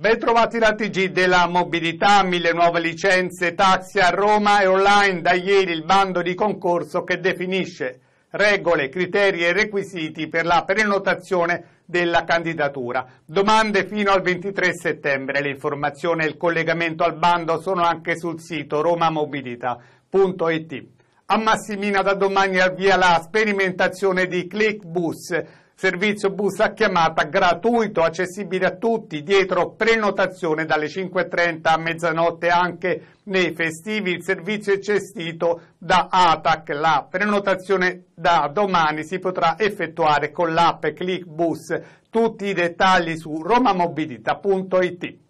Bentrovati da TG della mobilità, mille nuove licenze, taxi a Roma e online da ieri il bando di concorso che definisce regole, criteri e requisiti per la prenotazione della candidatura. Domande fino al 23 settembre. Le informazioni e il collegamento al bando sono anche sul sito romamobilità.it. A Massimina da domani avvia la sperimentazione di Clickbus Servizio bus a chiamata gratuito, accessibile a tutti, dietro prenotazione dalle 5.30 a mezzanotte anche nei festivi. Il servizio è gestito da ATAC. La prenotazione da domani si potrà effettuare con l'app ClickBus. Tutti i dettagli su romamobilita.it.